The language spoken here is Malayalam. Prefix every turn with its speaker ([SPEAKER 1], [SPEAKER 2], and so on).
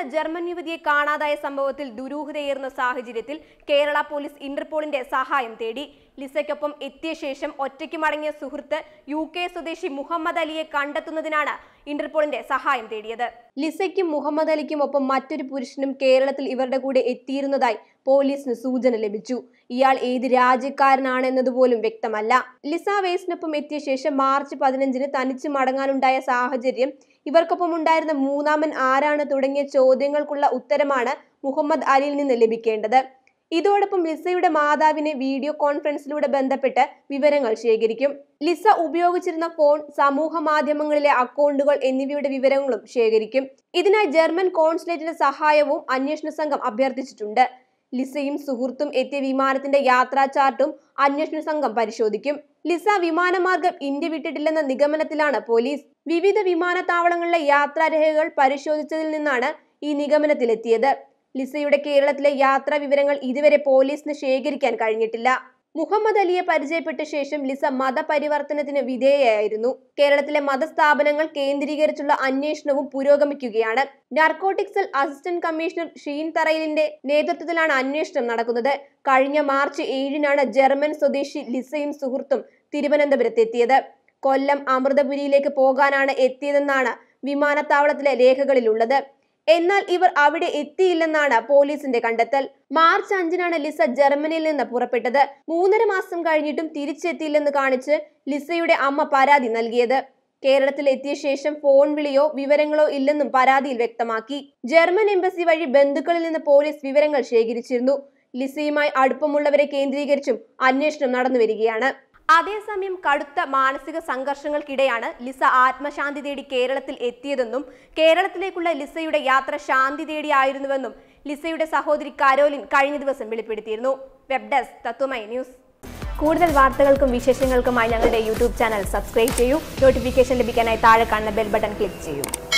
[SPEAKER 1] മുതിർന്ന ജർമ്മൻ യുവതിയെ കാണാതായ സംഭവത്തിൽ ദുരൂഹതയേറുന്ന സാഹചര്യത്തിൽ കേരള പോലീസ് ഇന്റർപോളിന്റെ സഹായം തേടി ലിസയ്ക്കൊപ്പം എത്തിയ ശേഷം ഒറ്റയ്ക്ക് മടങ്ങിയ സുഹൃത്ത് യു കെ സ്വദേശി മുഹമ്മദ് അലിയെ കണ്ടെത്തുന്നതിനാണ് ഇന്റർപോളിന്റെ സഹായം തേടിയത് ലിസയ്ക്കും മുഹമ്മദ് അലിക്കും ഒപ്പം മറ്റൊരു പുരുഷനും കേരളത്തിൽ ഇവരുടെ കൂടെ എത്തിയിരുന്നതായി പോലീസിന് സൂചന ലഭിച്ചു ഇയാൾ ഏത് രാജ്യക്കാരനാണ് എന്നതുപോലും വ്യക്തമല്ല ലിസ വേസിനൊപ്പം എത്തിയ ശേഷം മാർച്ച് പതിനഞ്ചിന് തനിച്ച് മടങ്ങാനുണ്ടായ സാഹചര്യം ഇവർക്കൊപ്പം ഉണ്ടായിരുന്ന മൂന്നാമൻ ആരാണ് തുടങ്ങിയ ചോദ്യങ്ങൾക്കുള്ള ഉത്തരമാണ് മുഹമ്മദ് അലിയിൽ നിന്ന് ലഭിക്കേണ്ടത് ഇതോടൊപ്പം ലിസയുടെ മാതാവിനെ വീഡിയോ കോൺഫറൻസിലൂടെ ബന്ധപ്പെട്ട് വിവരങ്ങൾ ശേഖരിക്കും ലിസ ഉപയോഗിച്ചിരുന്ന ഫോൺ സമൂഹ മാധ്യമങ്ങളിലെ അക്കൗണ്ടുകൾ എന്നിവയുടെ വിവരങ്ങളും ശേഖരിക്കും ഇതിനായി ജർമ്മൻ കോൺസുലേറ്റിന്റെ സഹായവും അന്വേഷണ സംഘം അഭ്യർത്ഥിച്ചിട്ടുണ്ട് ലിസയും സുഹൃത്തും എത്തിയ വിമാനത്തിന്റെ യാത്രാ ചാർട്ടും അന്വേഷണ സംഘം പരിശോധിക്കും ലിസ വിമാനമാർഗം ഇന്ത്യ വിട്ടിട്ടില്ലെന്ന നിഗമനത്തിലാണ് പോലീസ് വിവിധ വിമാനത്താവളങ്ങളിലെ യാത്രാരേഖകൾ പരിശോധിച്ചതിൽ നിന്നാണ് ഈ നിഗമനത്തിലെത്തിയത് ലിസയുടെ കേരളത്തിലെ യാത്രാ വിവരങ്ങൾ ഇതുവരെ പോലീസിന് ശേഖരിക്കാൻ കഴിഞ്ഞിട്ടില്ല മുഹമ്മദ് അലിയെ പരിചയപ്പെട്ട ശേഷം ലിസ മതപരിവർത്തനത്തിന് വിധേയയായിരുന്നു കേരളത്തിലെ മതസ്ഥാപനങ്ങൾ കേന്ദ്രീകരിച്ചുള്ള അന്വേഷണവും പുരോഗമിക്കുകയാണ് നാർക്കോട്ടിക്സൽ അസിസ്റ്റന്റ് കമ്മീഷണർ ഷീൻ തറയിലിന്റെ നേതൃത്വത്തിലാണ് അന്വേഷണം നടക്കുന്നത് കഴിഞ്ഞ മാർച്ച് ഏഴിനാണ് ജർമ്മൻ സ്വദേശി ലിസയും സുഹൃത്തും തിരുവനന്തപുരത്തെത്തിയത് കൊല്ലം അമൃതപുരിയിലേക്ക് പോകാനാണ് എത്തിയതെന്നാണ് വിമാനത്താവളത്തിലെ രേഖകളിലുള്ളത് എന്നാൽ ഇവർ അവിടെ എത്തിയില്ലെന്നാണ് പോലീസിന്റെ കണ്ടെത്തൽ മാർച്ച് അഞ്ചിനാണ് ലിസ ജർമ്മനിയിൽ നിന്ന് പുറപ്പെട്ടത് മൂന്നര മാസം കഴിഞ്ഞിട്ടും തിരിച്ചെത്തിയില്ലെന്ന് കാണിച്ച് ലിസയുടെ അമ്മ പരാതി നൽകിയത് കേരളത്തിൽ എത്തിയ ശേഷം ഫോൺ വിളിയോ വിവരങ്ങളോ ഇല്ലെന്നും പരാതിയിൽ വ്യക്തമാക്കി ജർമ്മൻ എംബസി വഴി ബന്ധുക്കളിൽ നിന്ന് പോലീസ് വിവരങ്ങൾ ശേഖരിച്ചിരുന്നു ലിസയുമായി അടുപ്പമുള്ളവരെ കേന്ദ്രീകരിച്ചും അന്വേഷണം നടന്നുവരികയാണ് അതേസമയം കടുത്ത മാനസിക സംഘർഷങ്ങൾക്കിടെയാണ് ലിസ ആത്മശാന്തി തേടി കേരളത്തിൽ എത്തിയതെന്നും കേരളത്തിലേക്കുള്ള ലിസയുടെ യാത്ര ശാന്തി തേടിയായിരുന്നുവെന്നും ലിസയുടെ സഹോദരി കരോലിൻ കഴിഞ്ഞ ദിവസം വെളിപ്പെടുത്തിയിരുന്നു വെബ് ഡെസ്ക് തത്വമൈ ന്യൂസ് കൂടുതൽ വാർത്തകൾക്കും വിശേഷങ്ങൾക്കുമായി ഞങ്ങളുടെ യൂട്യൂബ് ചാനൽ സബ്സ്ക്രൈബ് ചെയ്യൂ നോട്ടിഫിക്കേഷൻ ലഭിക്കാനായി താഴെ കാണുന്ന ബെൽ ബട്ടൺ ക്ലിക്ക് ചെയ്യൂ